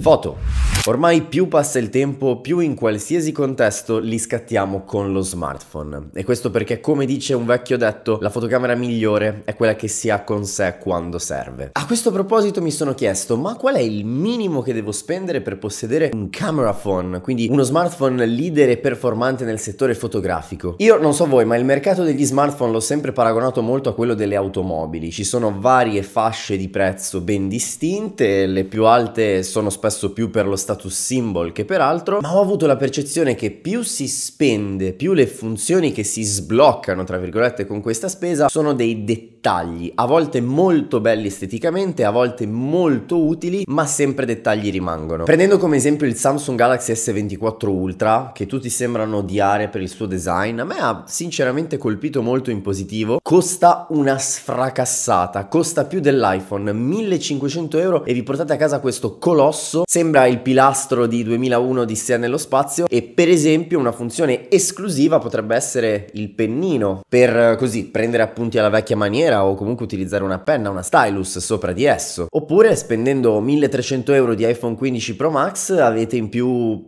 Foto. Ormai più passa il tempo, più in qualsiasi contesto li scattiamo con lo smartphone. E questo perché, come dice un vecchio detto, la fotocamera migliore è quella che si ha con sé quando serve. A questo proposito mi sono chiesto, ma qual è il minimo che devo spendere per possedere un camera phone, quindi uno smartphone leader e performante nel settore fotografico? Io non so voi, ma il mercato degli smartphone l'ho sempre paragonato molto a quello delle automobili. Ci sono varie fasce di prezzo ben distinte, le più alte sono sp- spesso più per lo status symbol che per altro, ma ho avuto la percezione che più si spende, più le funzioni che si sbloccano, tra virgolette, con questa spesa sono dei dettagli dettagli, a volte molto belli esteticamente, a volte molto utili, ma sempre dettagli rimangono. Prendendo come esempio il Samsung Galaxy S24 Ultra, che tutti sembrano odiare per il suo design, a me ha sinceramente colpito molto in positivo, costa una sfracassata, costa più dell'iPhone, 1500 euro e vi portate a casa questo colosso, sembra il pilastro di 2001 di Sia nello spazio e per esempio una funzione esclusiva potrebbe essere il pennino per eh, così prendere appunti alla vecchia maniera cera o comunque utilizzare una penna, una stylus sopra di esso. Oppure spendendo 1300 euro di iPhone 15 Pro Max avete in più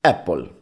Apple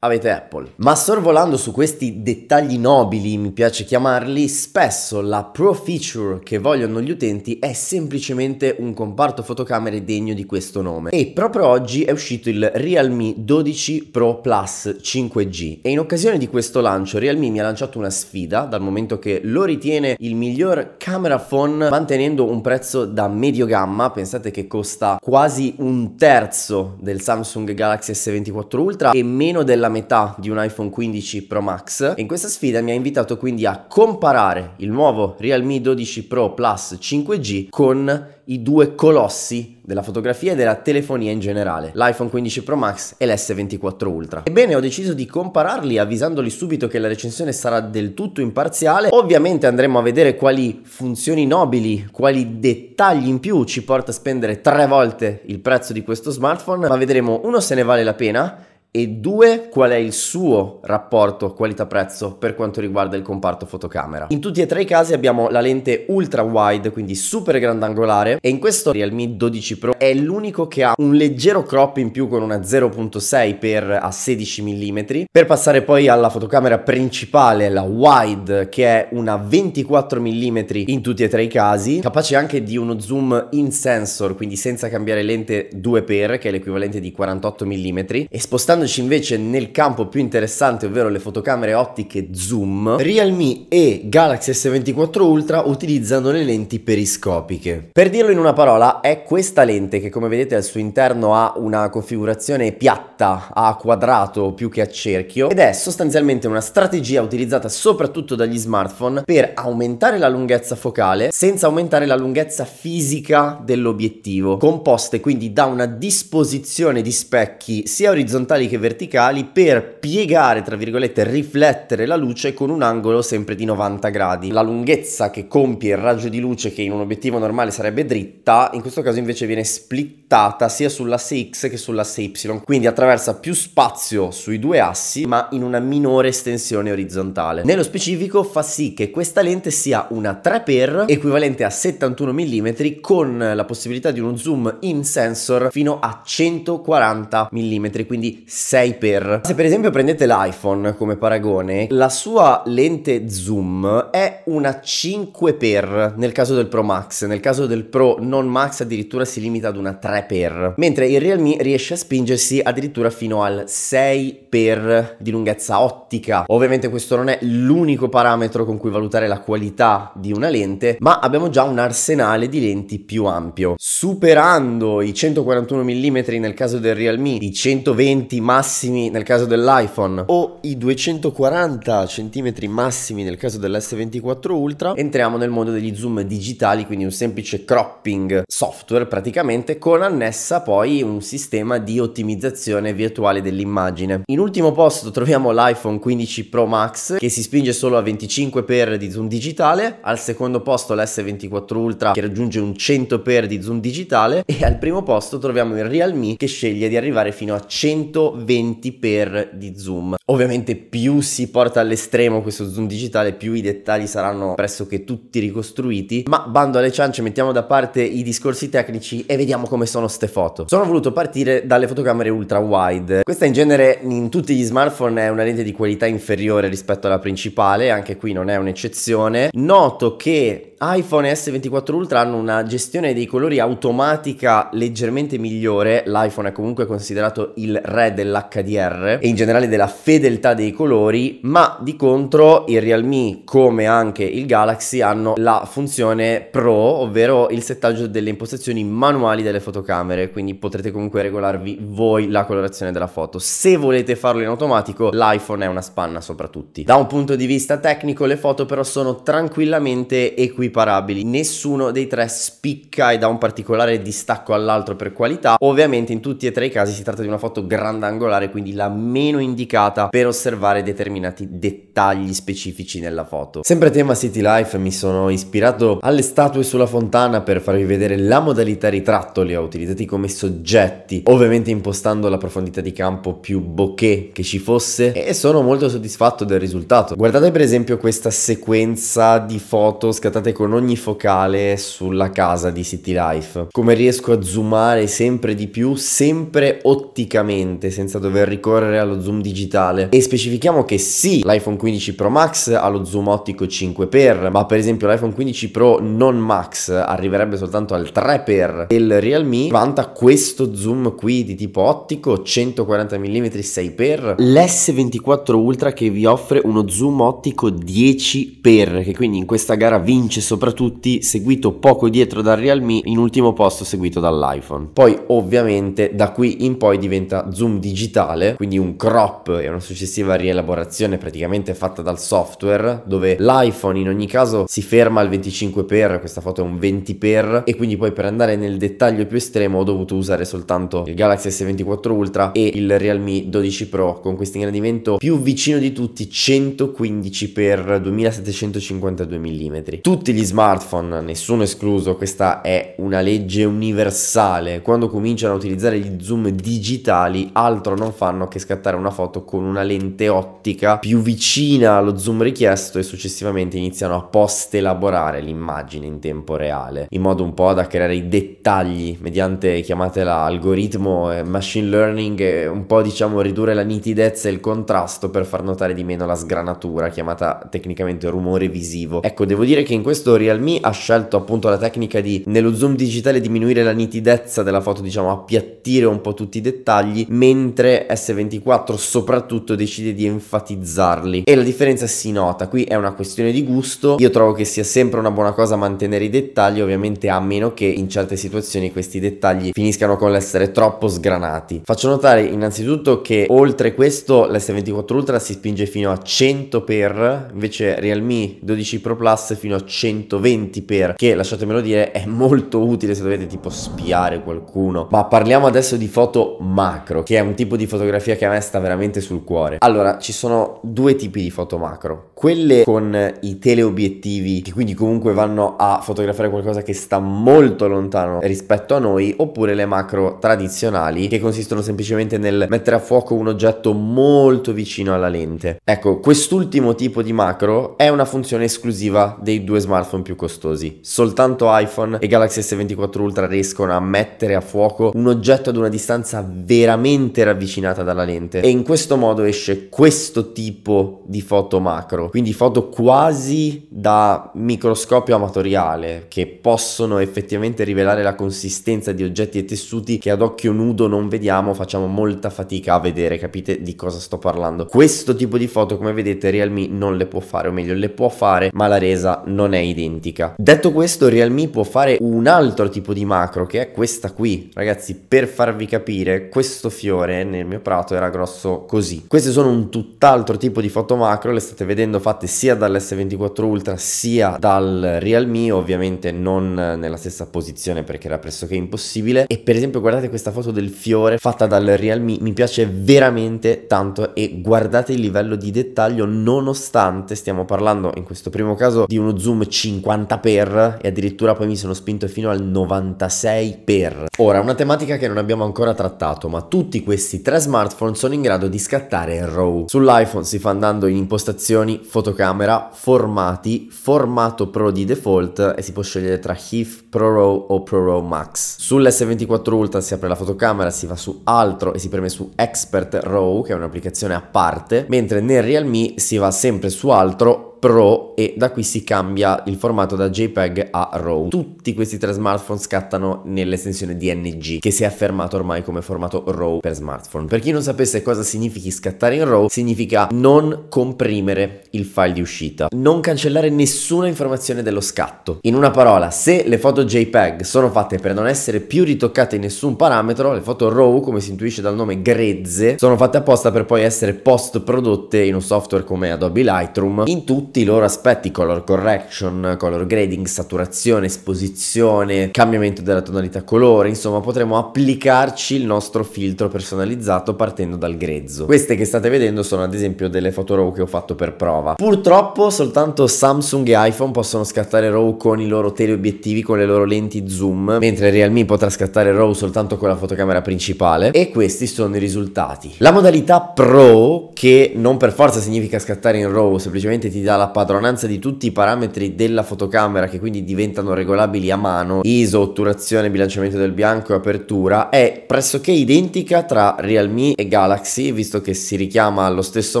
avete Apple. Ma sorvolando su questi dettagli nobili, mi piace chiamarli, spesso la pro feature che vogliono gli utenti è semplicemente un comparto fotocamere degno di questo nome. E proprio oggi è uscito il Realme 12 Pro Plus 5G e in occasione di questo lancio Realme mi ha lanciato una sfida dal momento che lo ritiene il miglior camera phone mantenendo un prezzo da medio gamma, pensate che costa quasi un terzo del Samsung Galaxy S24 Ultra e meno della metà di un iPhone 15 Pro Max e in questa sfida mi ha invitato quindi a comparare il nuovo Realme 12 Pro Plus 5G con i due colossi della fotografia e della telefonia in generale, l'iPhone 15 Pro Max e l'S24 Ultra. Ebbene, ho deciso di compararli avvisandoli subito che la recensione sarà del tutto imparziale. Ovviamente andremo a vedere quali funzioni nobili, quali dettagli in più ci porta a spendere tre volte il prezzo di questo smartphone, ma vedremo uno se ne vale la pena e due, qual è il suo rapporto qualità-prezzo per quanto riguarda il comparto fotocamera? In tutti e tre i casi abbiamo la lente ultra wide, quindi super grandangolare, e in questo Realme 12 Pro è l'unico che ha un leggero crop in più con una 0.6 x a 16 mm, per passare poi alla fotocamera principale, la wide, che è una 24 mm in tutti e tre i casi, capace anche di uno zoom in sensor, quindi senza cambiare lente 2 x che è l'equivalente di 48 mm, e spostando Spostandoci invece nel campo più interessante, ovvero le fotocamere ottiche zoom, Realme e Galaxy S24 Ultra utilizzano le lenti periscopiche. Per dirlo in una parola, è questa lente che come vedete al suo interno ha una configurazione piatta, a quadrato più che a cerchio, ed è sostanzialmente una strategia utilizzata soprattutto dagli smartphone per aumentare la lunghezza focale senza aumentare la lunghezza fisica dell'obiettivo, composte quindi da una disposizione di specchi sia orizzontali maniche verticali per piegare, tra virgolette, riflettere la luce con un angolo sempre di 90 gradi. La lunghezza che compie il raggio di luce che in un obiettivo normale sarebbe dritta, in questo caso invece viene splittata sia sull'asse X che sull'asse Y, quindi attraversa più spazio sui due assi ma in una minore estensione orizzontale. Nello specifico fa sì che questa lente sia una 3x equivalente a 71 mm con la possibilità di uno zoom in sensor fino a 140 mm, quindi 6 per. Se per esempio prendete l'iPhone come paragone, la sua lente zoom è una 5 per nel caso del Pro Max, nel caso del Pro non Max addirittura si limita ad una 3 per, mentre il Realme riesce a spingersi addirittura fino al 6 per di lunghezza ottica. Ovviamente questo non è l'unico parametro con cui valutare la qualità di una lente, ma abbiamo già un arsenale di lenti più ampio. Superando i 141 mm nel caso del Realme, i 120 mm massimi nel caso dell'iPhone o i 240 cm massimi nel caso dell'S24 Ultra, entriamo nel mondo degli zoom digitali, quindi un semplice cropping software praticamente con annessa poi un sistema di ottimizzazione virtuale dell'immagine. In ultimo posto troviamo l'iPhone 15 Pro Max che si spinge solo a 25x di zoom digitale, al secondo posto l'S24 Ultra che raggiunge un 100x di zoom digitale e al primo posto troviamo il Realme che sceglie di arrivare fino a 120 20 x di zoom. Ovviamente più si porta all'estremo questo zoom digitale, più i dettagli saranno pressoché tutti ricostruiti, ma bando alle ciance, mettiamo da parte i discorsi tecnici e vediamo come sono ste foto. Sono voluto partire dalle fotocamere ultra wide. Questa in genere in tutti gli smartphone è una lente di qualità inferiore rispetto alla principale, anche qui non è un'eccezione. Noto che iPhone S24 Ultra hanno una gestione dei colori automatica leggermente migliore, l'iPhone è comunque considerato il re dell'HDR e in generale della fedeltà dei colori, ma di contro il Realme come anche il Galaxy hanno la funzione Pro, ovvero il settaggio delle impostazioni manuali delle fotocamere, quindi potrete comunque regolarvi voi la colorazione della foto. Se volete farlo in automatico, l'iPhone è una spanna soprattutto. Da un punto di vista tecnico le foto però sono tranquillamente equilibrate equiparabili. Nessuno dei tre spicca e dà un particolare distacco all'altro per qualità. Ovviamente in tutti e tre i casi si tratta di una foto grandangolare, quindi la meno indicata per osservare determinati dettagli specifici nella foto. Sempre tema City Life, mi sono ispirato alle statue sulla fontana per farvi vedere la modalità ritratto, li ho utilizzati come soggetti, ovviamente impostando la profondità di campo più bokeh che ci fosse e sono molto soddisfatto del risultato. Guardate per esempio questa sequenza di foto scattate con con ogni focale sulla casa di City Life, come riesco a zoomare sempre di più, sempre otticamente, senza dover ricorrere allo zoom digitale. E specifichiamo che sì, l'iPhone 15 Pro Max ha lo zoom ottico 5x, ma per esempio l'iPhone 15 Pro non Max arriverebbe soltanto al 3x. E il Realme vanta questo zoom qui di tipo ottico 140 mm 6x, l'S24 Ultra che vi offre uno zoom ottico 10x, che quindi in questa gara vince soprattutto seguito poco dietro dal Realme, in ultimo posto seguito dall'iPhone. Poi ovviamente da qui in poi diventa zoom digitale, quindi un crop e una successiva rielaborazione praticamente fatta dal software, dove l'iPhone in ogni caso si ferma al 25x, questa foto è un 20x e quindi poi per andare nel dettaglio più estremo ho dovuto usare soltanto il Galaxy S24 Ultra e il Realme 12 Pro con questo ingrandimento più vicino di tutti 115x2752 mm. Tutti gli gli smartphone, nessuno escluso, questa è una legge universale. Quando cominciano a utilizzare gli zoom digitali, altro non fanno che scattare una foto con una lente ottica più vicina allo zoom richiesto e successivamente iniziano a post-elaborare l'immagine in tempo reale, in modo un po' da creare i dettagli mediante, chiamatela, algoritmo, eh, machine learning, eh, un po' diciamo ridurre la nitidezza e il contrasto per far notare di meno la sgranatura, chiamata tecnicamente rumore visivo. Ecco, devo dire che in questo questo Realme ha scelto appunto la tecnica di nello zoom digitale diminuire la nitidezza della foto, diciamo appiattire un po' tutti i dettagli, mentre S24 soprattutto decide di enfatizzarli e la differenza si nota, qui è una questione di gusto, io trovo che sia sempre una buona cosa mantenere i dettagli, ovviamente a meno che in certe situazioni questi dettagli finiscano con l'essere troppo sgranati. Faccio notare innanzitutto che oltre questo l'S24 Ultra si spinge fino a 100 x invece Realme 12 Pro Plus fino a 100 120x, che lasciatemelo dire è molto utile se dovete tipo spiare qualcuno. Ma parliamo adesso di foto macro, che è un tipo di fotografia che a me sta veramente sul cuore. Allora, ci sono due tipi di foto macro. Quelle con i teleobiettivi, che quindi comunque vanno a fotografare qualcosa che sta molto lontano rispetto a noi, oppure le macro tradizionali, che consistono semplicemente nel mettere a fuoco un oggetto molto vicino alla lente. Ecco, quest'ultimo tipo di macro è una funzione esclusiva dei due smartphone smartphone più costosi. Soltanto iPhone e Galaxy S24 Ultra riescono a mettere a fuoco un oggetto ad una distanza veramente ravvicinata dalla lente e in questo modo esce questo tipo di foto macro, quindi foto quasi da microscopio amatoriale che possono effettivamente rivelare la consistenza di oggetti e tessuti che ad occhio nudo non vediamo, facciamo molta fatica a vedere, capite di cosa sto parlando. Questo tipo di foto come vedete Realme non le può fare, o meglio le può fare ma la resa non è identica. Detto questo, Realme può fare un altro tipo di macro che è questa qui. Ragazzi, per farvi capire, questo fiore nel mio prato era grosso così. Queste sono un tutt'altro tipo di foto macro, le state vedendo fatte sia dall'S24 Ultra sia dal Realme, ovviamente non nella stessa posizione perché era pressoché impossibile. E per esempio guardate questa foto del fiore fatta dal Realme, mi piace veramente tanto e guardate il livello di dettaglio nonostante stiamo parlando in questo primo caso di uno zoom 5 50 per e addirittura poi mi sono spinto fino al 96 per. Ora, una tematica che non abbiamo ancora trattato, ma tutti questi tre smartphone sono in grado di scattare RAW. Sull'iPhone si fa andando in impostazioni, fotocamera, formati, formato Pro di default e si può scegliere tra HIF, Pro RAW o Pro RAW Max. Sull'S24 Ultra si apre la fotocamera, si va su altro e si preme su Expert RAW, che è un'applicazione a parte, mentre nel Realme si va sempre su altro Pro e da qui si cambia il formato da JPEG a RAW. Tutti questi tre smartphone scattano nell'estensione DNG che si è affermato ormai come formato RAW per smartphone. Per chi non sapesse cosa significhi scattare in RAW, significa non comprimere il file di uscita, non cancellare nessuna informazione dello scatto. In una parola, se le foto JPEG sono fatte per non essere più ritoccate in nessun parametro, le foto RAW, come si intuisce dal nome grezze, sono fatte apposta per poi essere post prodotte in un software come Adobe Lightroom in tutto tutti i loro aspetti, color correction, color grading, saturazione, esposizione, cambiamento della tonalità colore, insomma potremo applicarci il nostro filtro personalizzato partendo dal grezzo. Queste che state vedendo sono ad esempio delle foto RAW che ho fatto per prova. Purtroppo soltanto Samsung e iPhone possono scattare RAW con i loro teleobiettivi, con le loro lenti zoom, mentre Realme potrà scattare RAW soltanto con la fotocamera principale e questi sono i risultati. La modalità Pro, che non per forza significa scattare in RAW, semplicemente ti dà la la padronanza di tutti i parametri della fotocamera che quindi diventano regolabili a mano, ISO, otturazione, bilanciamento del bianco e apertura, è pressoché identica tra Realme e Galaxy, visto che si richiama allo stesso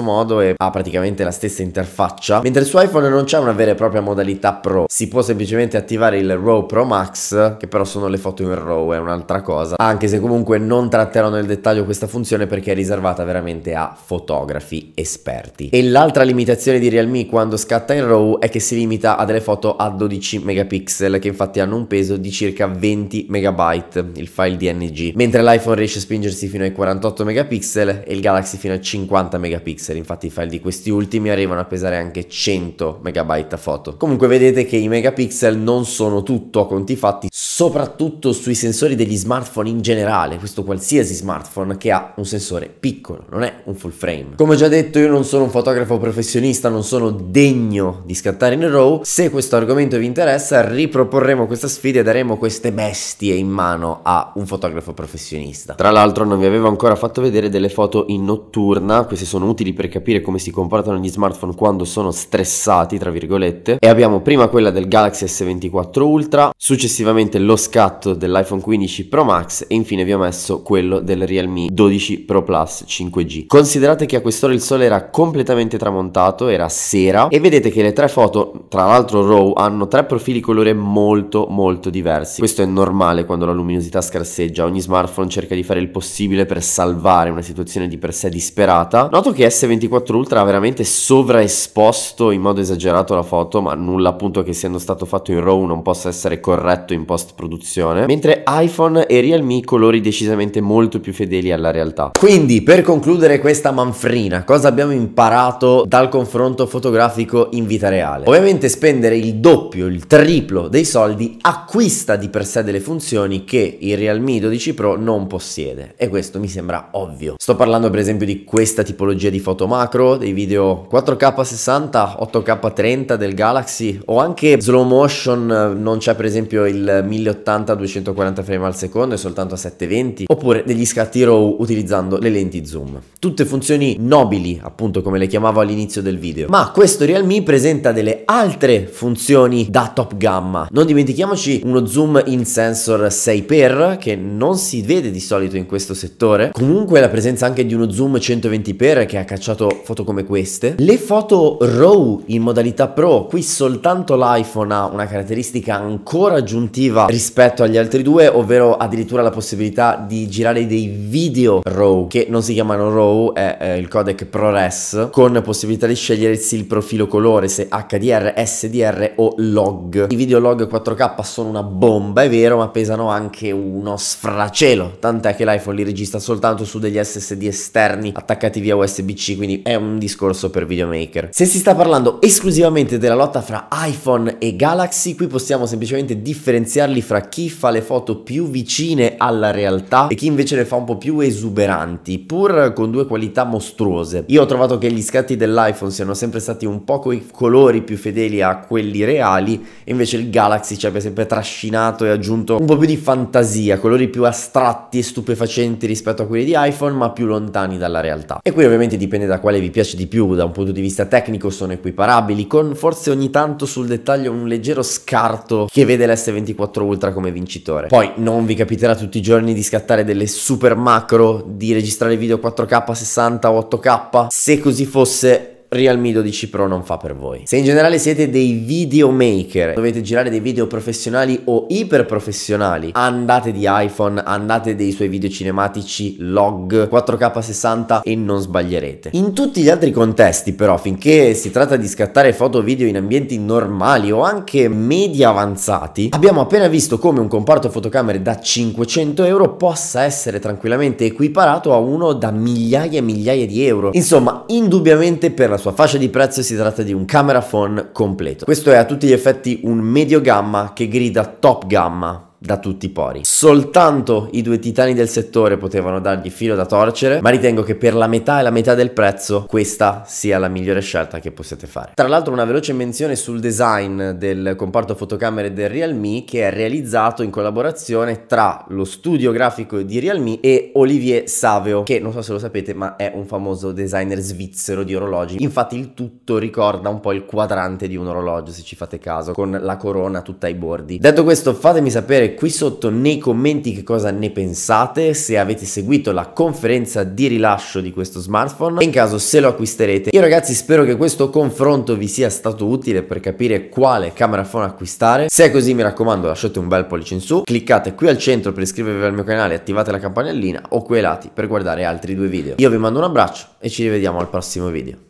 modo e ha praticamente la stessa interfaccia, mentre su iPhone non c'è una vera e propria modalità Pro, si può semplicemente attivare il RAW Pro Max, che però sono le foto in RAW, è un'altra cosa, anche se comunque non tratterò nel dettaglio questa funzione perché è riservata veramente a fotografi esperti. E l'altra limitazione di Realme quando quando scatta in RAW è che si limita a delle foto a 12 megapixel che infatti hanno un peso di circa 20 megabyte il file DNG, mentre l'iPhone riesce a spingersi fino ai 48 megapixel e il Galaxy fino a 50 megapixel, infatti i file di questi ultimi arrivano a pesare anche 100 megabyte a foto. Comunque vedete che i megapixel non sono tutto a conti fatti, soprattutto sui sensori degli smartphone in generale, questo qualsiasi smartphone che ha un sensore piccolo, non è un full frame. Come ho già detto io non sono un fotografo professionista, non sono dei degno di scattare in row. Se questo argomento vi interessa, riproporremo questa sfida e daremo queste bestie in mano a un fotografo professionista. Tra l'altro non vi avevo ancora fatto vedere delle foto in notturna, queste sono utili per capire come si comportano gli smartphone quando sono stressati, tra virgolette, e abbiamo prima quella del Galaxy S24 Ultra, successivamente lo scatto dell'iPhone 15 Pro Max e infine vi ho messo quello del Realme 12 Pro Plus 5G. Considerate che a quest'ora il sole era completamente tramontato, era sera, sera e vedete che le tre foto, tra l'altro RAW, hanno tre profili colore molto molto diversi. Questo è normale quando la luminosità scarseggia, ogni smartphone cerca di fare il possibile per salvare una situazione di per sé disperata. Noto che S24 Ultra ha veramente sovraesposto in modo esagerato la foto, ma nulla appunto che essendo stato fatto in RAW non possa essere corretto in post produzione, mentre iPhone e Realme colori decisamente molto più fedeli alla realtà. Quindi per concludere questa manfrina, cosa abbiamo imparato dal confronto fotografico fotografico in vita reale. Ovviamente spendere il doppio, il triplo dei soldi acquista di per sé delle funzioni che il Realme 12 Pro non possiede e questo mi sembra ovvio. Sto parlando per esempio di questa tipologia di foto macro, dei video 4K 60, 8K 30 del Galaxy o anche slow motion, non c'è per esempio il 1080 240 frame al secondo e soltanto a 720 oppure degli scatti RAW utilizzando le lenti zoom. Tutte funzioni nobili appunto come le chiamavo all'inizio del video. Ma questo questo Realme presenta delle altre funzioni da top gamma. Non dimentichiamoci uno zoom in sensor 6x che non si vede di solito in questo settore. Comunque la presenza anche di uno zoom 120x che ha cacciato foto come queste. Le foto RAW in modalità Pro, qui soltanto l'iPhone ha una caratteristica ancora aggiuntiva rispetto agli altri due, ovvero addirittura la possibilità di girare dei video RAW che non si chiamano RAW, è eh, il codec ProRes con possibilità di scegliersi il profilo filo colore se HDR, SDR o log. I video log 4K sono una bomba, è vero, ma pesano anche uno sfracelo, tant'è che l'iPhone li registra soltanto su degli SSD esterni attaccati via USB-C, quindi è un discorso per videomaker. Se si sta parlando esclusivamente della lotta fra iPhone e Galaxy, qui possiamo semplicemente differenziarli fra chi fa le foto più vicine alla realtà e chi invece le fa un po' più esuberanti, pur con due qualità mostruose. Io ho trovato che gli scatti dell'iPhone siano sempre stati un un po' i colori più fedeli a quelli reali e invece il Galaxy ci abbia sempre trascinato e aggiunto un po' più di fantasia, colori più astratti e stupefacenti rispetto a quelli di iPhone ma più lontani dalla realtà. E qui ovviamente dipende da quale vi piace di più, da un punto di vista tecnico sono equiparabili, con forse ogni tanto sul dettaglio un leggero scarto che vede l'S24 Ultra come vincitore. Poi non vi capiterà tutti i giorni di scattare delle super macro, di registrare video 4K 60 o 8K, se così fosse Realme 12 Pro non fa per voi. Se in generale siete dei videomaker, dovete girare dei video professionali o iper professionali, andate di iPhone, andate dei suoi video cinematici, log, 4K 60 e non sbaglierete. In tutti gli altri contesti però, finché si tratta di scattare foto o video in ambienti normali o anche media avanzati, abbiamo appena visto come un comparto fotocamere da 500 euro possa essere tranquillamente equiparato a uno da migliaia e migliaia di euro. Insomma, indubbiamente per la sua fascia di prezzo si tratta di un camera phone completo. Questo è a tutti gli effetti un medio gamma che grida top gamma da tutti i pori. Soltanto i due titani del settore potevano dargli filo da torcere, ma ritengo che per la metà e la metà del prezzo questa sia la migliore scelta che possiate fare. Tra l'altro una veloce menzione sul design del comparto fotocamere del Realme che è realizzato in collaborazione tra lo studio grafico di Realme e Olivier Saveo, che non so se lo sapete ma è un famoso designer svizzero di orologi. Infatti il tutto ricorda un po' il quadrante di un orologio se ci fate caso, con la corona tutta ai bordi. Detto questo fatemi sapere qui sotto nei commenti che cosa ne pensate, se avete seguito la conferenza di rilascio di questo smartphone e in caso se lo acquisterete. Io ragazzi spero che questo confronto vi sia stato utile per capire quale camera phone acquistare. Se è così mi raccomando lasciate un bel pollice in su, cliccate qui al centro per iscrivervi al mio canale, attivate la campanellina o qui ai lati per guardare altri due video. Io vi mando un abbraccio e ci rivediamo al prossimo video.